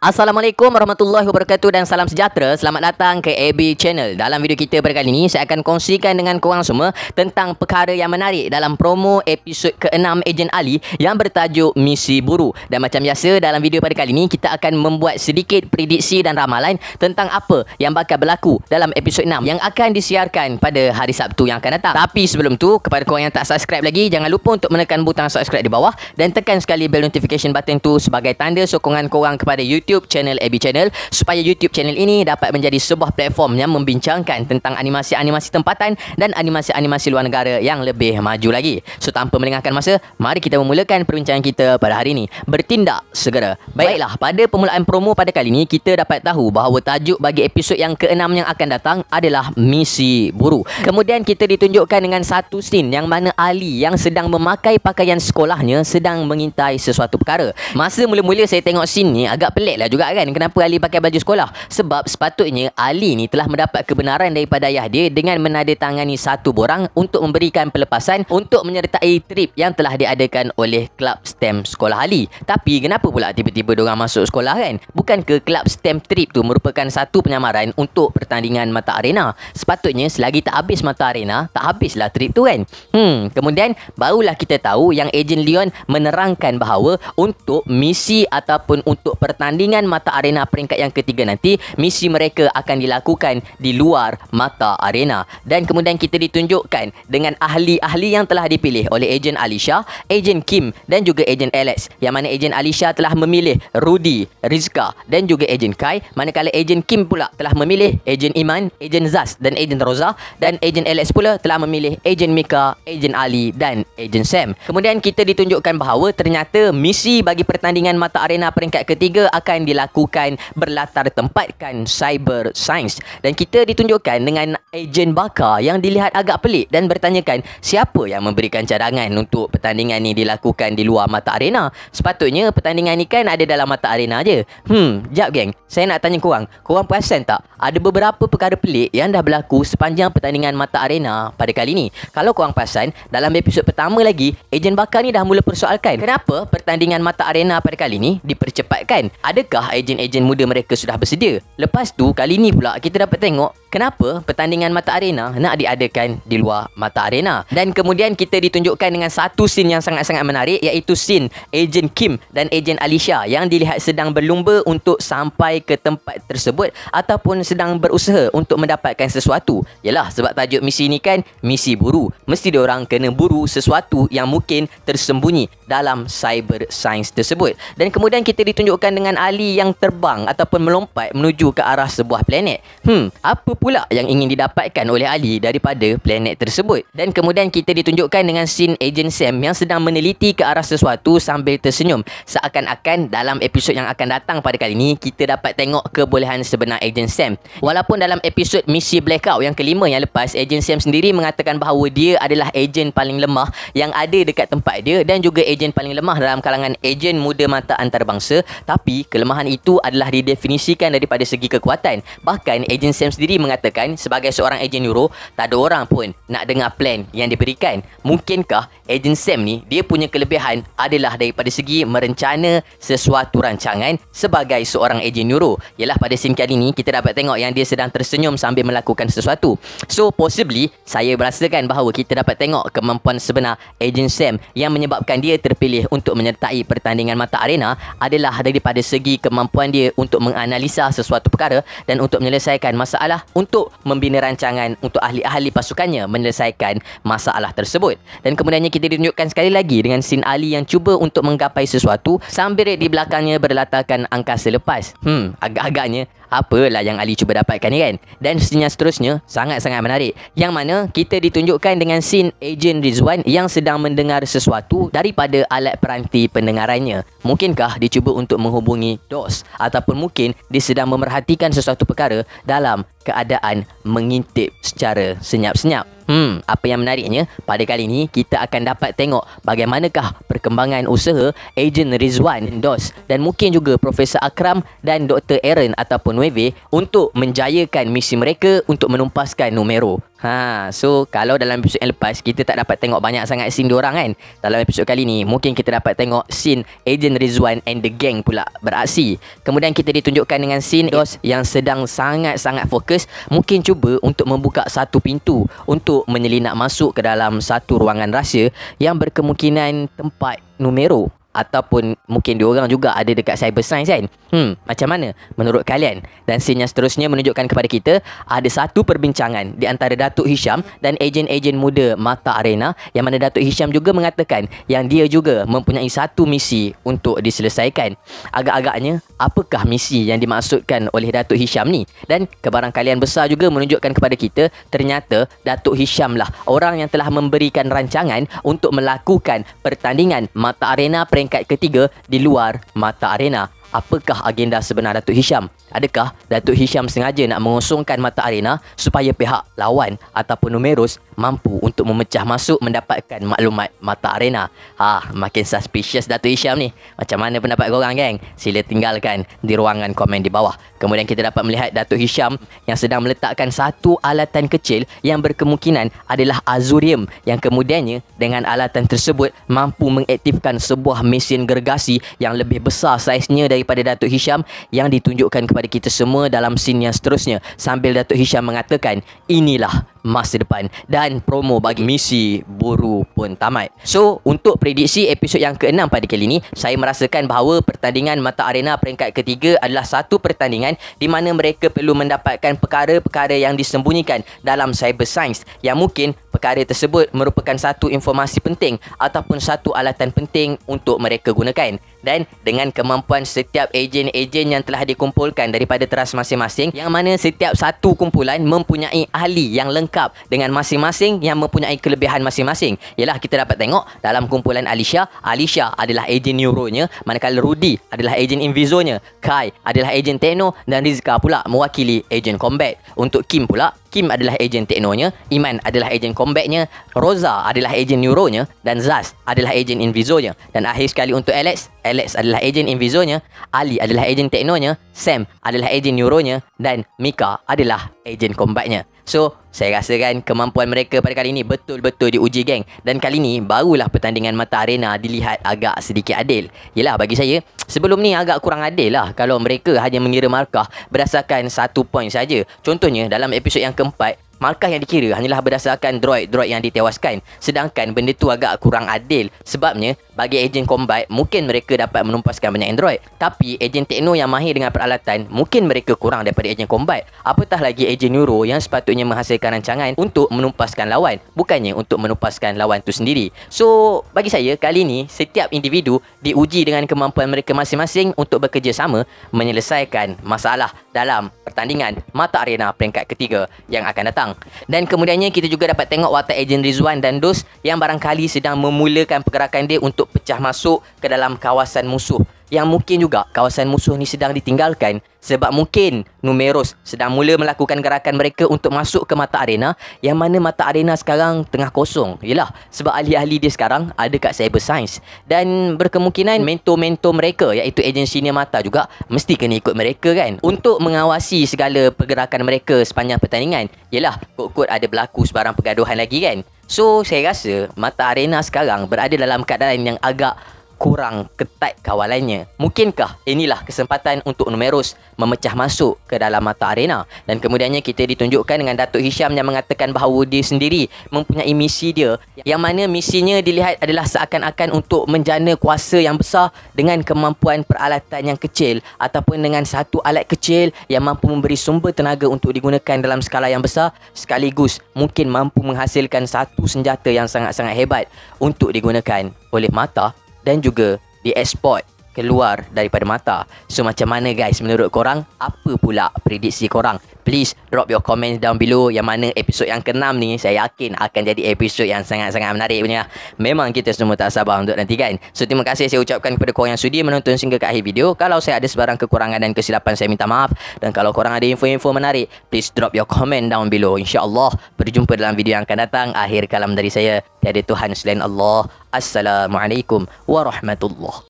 Assalamualaikum warahmatullahi wabarakatuh dan salam sejahtera Selamat datang ke AB Channel Dalam video kita pada kali ini Saya akan kongsikan dengan korang semua Tentang perkara yang menarik Dalam promo episod ke-6 Ejen Ali Yang bertajuk Misi Buru Dan macam biasa dalam video pada kali ini Kita akan membuat sedikit prediksi dan ramalan Tentang apa yang bakal berlaku Dalam episod 6 Yang akan disiarkan pada hari Sabtu yang akan datang Tapi sebelum tu Kepada korang yang tak subscribe lagi Jangan lupa untuk menekan butang subscribe di bawah Dan tekan sekali bell notification button tu Sebagai tanda sokongan korang kepada YouTube YouTube channel AB Channel supaya YouTube channel ini dapat menjadi sebuah platform yang membincangkan tentang animasi-animasi tempatan dan animasi-animasi luar negara yang lebih maju lagi. So tanpa melengahkan masa, mari kita memulakan perbincangan kita pada hari ini. Bertindak segera. Baiklah, pada permulaan promo pada kali ini kita dapat tahu bahawa tajuk bagi episod yang keenam yang akan datang adalah Misi Buru. Kemudian kita ditunjukkan dengan satu scene yang mana Ali yang sedang memakai pakaian sekolahnya sedang mengintai sesuatu perkara. Masa mula-mula saya tengok scene ni agak pelik lah juga kan kenapa Ali pakai baju sekolah. Sebab sepatutnya Ali ni telah mendapat kebenaran daripada ayah dia dengan menandatangani satu borang untuk memberikan pelepasan untuk menyertai trip yang telah diadakan oleh Club STEM Sekolah Ali. Tapi kenapa pula tiba-tiba diorang masuk sekolah kan? Bukan ke Club STEM Trip tu merupakan satu penyamaran untuk pertandingan mata arena? Sepatutnya selagi tak habis mata arena, tak habislah trip tu kan? Hmm, kemudian barulah kita tahu yang Ejen Leon menerangkan bahawa untuk misi ataupun untuk pertandingan pertandingan mata arena peringkat yang ketiga nanti misi mereka akan dilakukan di luar mata arena dan kemudian kita ditunjukkan dengan ahli-ahli yang telah dipilih oleh ejen Alisha, ejen Kim dan juga ejen Alex yang mana ejen Alisha telah memilih Rudy, Rizka dan juga ejen Kai manakala ejen Kim pula telah memilih ejen Iman, ejen Zaz dan ejen Rosa dan ejen Alex pula telah memilih ejen Mika, ejen Ali dan ejen Sam. Kemudian kita ditunjukkan bahawa ternyata misi bagi pertandingan mata arena peringkat ketiga akan akan dilakukan berlatar tempatkan cyber science dan kita ditunjukkan dengan ejen bakar yang dilihat agak pelik dan bertanyakan siapa yang memberikan cadangan untuk pertandingan ini dilakukan di luar mata arena sepatutnya pertandingan ini kan ada dalam mata arena aja hmm jap geng saya nak tanya korang korang perasan tak ada beberapa perkara pelik yang dah berlaku sepanjang pertandingan mata arena pada kali ini kalau korang perasan dalam episod pertama lagi ejen bakar ni dah mula persoalkan kenapa pertandingan mata arena pada kali ini dipercepatkan ada adakah ejen-ejen muda mereka sudah bersedia? Lepas tu, kali ni pula kita dapat tengok kenapa pertandingan mata arena nak diadakan di luar mata arena. Dan kemudian kita ditunjukkan dengan satu scene yang sangat-sangat menarik iaitu scene ejen Kim dan ejen Alicia yang dilihat sedang berlumba untuk sampai ke tempat tersebut ataupun sedang berusaha untuk mendapatkan sesuatu. Yalah, sebab tajuk misi ni kan misi buru. Mesti orang kena buru sesuatu yang mungkin tersembunyi dalam cyber science tersebut. Dan kemudian kita ditunjukkan dengan Ali sekali yang terbang ataupun melompat menuju ke arah sebuah planet. Hmm, apa pula yang ingin didapatkan oleh Ali daripada planet tersebut? Dan kemudian kita ditunjukkan dengan scene Agent Sam yang sedang meneliti ke arah sesuatu sambil tersenyum. Seakan-akan dalam episod yang akan datang pada kali ini, kita dapat tengok kebolehan sebenar Agent Sam. Walaupun dalam episod misi Blackout yang kelima yang lepas, Agent Sam sendiri mengatakan bahawa dia adalah ejen paling lemah yang ada dekat tempat dia dan juga ejen paling lemah dalam kalangan ejen muda mata antarabangsa. Tapi, kelemahan kelemahan itu adalah didefinisikan daripada segi kekuatan. Bahkan ejen Sam sendiri mengatakan sebagai seorang ejen Euro, tak ada orang pun nak dengar plan yang diberikan. Mungkinkah ejen Sam ni dia punya kelebihan adalah daripada segi merencana sesuatu rancangan sebagai seorang ejen Euro. Ialah pada scene kali ni kita dapat tengok yang dia sedang tersenyum sambil melakukan sesuatu. So possibly saya merasakan bahawa kita dapat tengok kemampuan sebenar ejen Sam yang menyebabkan dia terpilih untuk menyertai pertandingan mata arena adalah daripada segi segi kemampuan dia untuk menganalisa sesuatu perkara dan untuk menyelesaikan masalah untuk membina rancangan untuk ahli-ahli pasukannya menyelesaikan masalah tersebut. Dan kemudiannya kita ditunjukkan sekali lagi dengan Sin Ali yang cuba untuk menggapai sesuatu sambil di belakangnya berlatarkan angkasa lepas. Hmm, agak-agaknya apalah yang Ali cuba dapatkan ni kan dan scene yang seterusnya sangat-sangat menarik yang mana kita ditunjukkan dengan scene Agent Rizwan yang sedang mendengar sesuatu daripada alat peranti pendengarannya mungkinkah dicuba untuk menghubungi DOS ataupun mungkin dia sedang memerhatikan sesuatu perkara dalam keadaan mengintip secara senyap-senyap Hmm, apa yang menariknya, pada kali ini kita akan dapat tengok bagaimanakah perkembangan usaha ejen Rizwan Dos dan mungkin juga Profesor Akram dan Dr. Aaron ataupun Weve untuk menjayakan misi mereka untuk menumpaskan Numero. Ha, so kalau dalam episod yang lepas kita tak dapat tengok banyak sangat scene diorang kan. Dalam episod kali ni mungkin kita dapat tengok scene Agent Rizwan and the gang pula beraksi. Kemudian kita ditunjukkan dengan scene Dos yang sedang sangat-sangat fokus mungkin cuba untuk membuka satu pintu untuk menyelinap masuk ke dalam satu ruangan rahsia yang berkemungkinan tempat numero ataupun mungkin diorang juga ada dekat cyber science kan hmm macam mana menurut kalian dan scene yang seterusnya menunjukkan kepada kita ada satu perbincangan di antara Datuk Hisham dan ejen-ejen muda Mata Arena yang mana Datuk Hisham juga mengatakan yang dia juga mempunyai satu misi untuk diselesaikan agak-agaknya apakah misi yang dimaksudkan oleh Datuk Hisham ni dan kebarangkalian besar juga menunjukkan kepada kita ternyata Datuk Hisham lah orang yang telah memberikan rancangan untuk melakukan pertandingan Mata Arena peringkat ketiga di luar mata arena apakah agenda sebenar Datuk Hisham? Adakah Datuk Hisham sengaja nak mengosongkan mata arena supaya pihak lawan ataupun numerus mampu untuk memecah masuk mendapatkan maklumat mata arena? Ha, makin suspicious Datuk Hisham ni. Macam mana pendapat korang, geng? Sila tinggalkan di ruangan komen di bawah. Kemudian kita dapat melihat Datuk Hisham yang sedang meletakkan satu alatan kecil yang berkemungkinan adalah azurium yang kemudiannya dengan alatan tersebut mampu mengaktifkan sebuah mesin gergasi yang lebih besar saiznya dari daripada Datuk Hisham yang ditunjukkan kepada kita semua dalam scene yang seterusnya sambil Datuk Hisham mengatakan inilah masa depan dan promo bagi misi buru pun tamat. So, untuk prediksi episod yang keenam pada kali ini, saya merasakan bahawa pertandingan Mata Arena peringkat ketiga adalah satu pertandingan di mana mereka perlu mendapatkan perkara-perkara yang disembunyikan dalam cyber science yang mungkin perkara tersebut merupakan satu informasi penting ataupun satu alatan penting untuk mereka gunakan. Dan dengan kemampuan setiap ejen-ejen yang telah dikumpulkan daripada teras masing-masing yang mana setiap satu kumpulan mempunyai ahli yang lengkap lengkap dengan masing-masing yang mempunyai kelebihan masing-masing. Ialah kita dapat tengok dalam kumpulan Alicia, Alicia adalah ejen neuronya, manakala Rudy adalah ejen invisonya, Kai adalah ejen Tenno dan Rizka pula mewakili ejen combat. Untuk Kim pula Kim adalah ejen teknonya, Iman adalah ejen combatnya, Rosa adalah ejen neuronya dan Zaz adalah ejen invisonya. Dan akhir sekali untuk Alex, Alex adalah ejen invisonya, Ali adalah ejen teknonya, Sam adalah ejen neuronya dan Mika adalah ejen combatnya. So, saya rasakan kemampuan mereka pada kali ini betul-betul diuji geng. Dan kali ini, barulah pertandingan mata arena dilihat agak sedikit adil. Yelah, bagi saya, Sebelum ni agak kurang adil lah kalau mereka hanya mengira markah berdasarkan satu poin saja. Contohnya dalam episod yang keempat, markah yang dikira hanyalah berdasarkan droid-droid yang ditewaskan. Sedangkan benda tu agak kurang adil sebabnya bagi ejen combat mungkin mereka dapat menumpaskan banyak android tapi ejen techno yang mahir dengan peralatan mungkin mereka kurang daripada ejen combat apatah lagi ejen neuro yang sepatutnya menghasilkan rancangan untuk menumpaskan lawan bukannya untuk menumpaskan lawan tu sendiri so bagi saya kali ni setiap individu diuji dengan kemampuan mereka masing-masing untuk bekerjasama menyelesaikan masalah dalam pertandingan mata arena peringkat ketiga yang akan datang dan kemudiannya kita juga dapat tengok watak ejen Rizwan dan Dos yang barangkali sedang memulakan pergerakan dia untuk pecah masuk ke dalam kawasan musuh yang mungkin juga kawasan musuh ni sedang ditinggalkan sebab mungkin Numeros sedang mula melakukan gerakan mereka untuk masuk ke mata arena yang mana mata arena sekarang tengah kosong. Yalah, sebab ahli-ahli dia sekarang ada kat Cyber Science dan berkemungkinan mentor-mentor mereka iaitu agensi ni mata juga mesti kena ikut mereka kan untuk mengawasi segala pergerakan mereka sepanjang pertandingan. Yalah, kot-kot ada berlaku sebarang pergaduhan lagi kan. So saya rasa Mata Arena sekarang Berada dalam keadaan yang agak kurang ketat kawalannya. Mungkinkah inilah kesempatan untuk Numerus memecah masuk ke dalam mata arena dan kemudiannya kita ditunjukkan dengan Datuk Hisham yang mengatakan bahawa dia sendiri mempunyai misi dia yang mana misinya dilihat adalah seakan-akan untuk menjana kuasa yang besar dengan kemampuan peralatan yang kecil ataupun dengan satu alat kecil yang mampu memberi sumber tenaga untuk digunakan dalam skala yang besar sekaligus mungkin mampu menghasilkan satu senjata yang sangat-sangat hebat untuk digunakan oleh mata dan juga diekspor keluar daripada mata. So macam mana guys menurut korang? Apa pula prediksi korang? Please drop your comments down below yang mana episod yang ke-6 ni saya yakin akan jadi episod yang sangat-sangat menarik punya. Memang kita semua tak sabar untuk nanti kan. So terima kasih saya ucapkan kepada korang yang sudi menonton sehingga ke akhir video. Kalau saya ada sebarang kekurangan dan kesilapan saya minta maaf. Dan kalau korang ada info-info menarik, please drop your comment down below. Insya Allah berjumpa dalam video yang akan datang. Akhir kalam dari saya. Tiada Tuhan selain Allah. Assalamualaikum warahmatullahi.